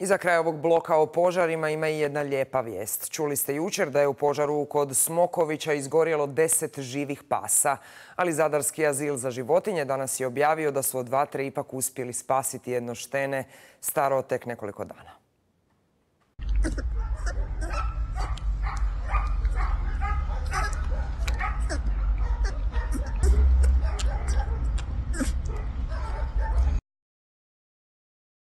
I za kraj ovog bloka o požarima ima i jedna lijepa vijest. Čuli ste jučer da je u požaru kod Smokovića izgorjelo deset živih pasa, ali Zadarski azil za životinje danas je objavio da su od vatre ipak uspjeli spasiti jedno štene staro tek nekoliko dana.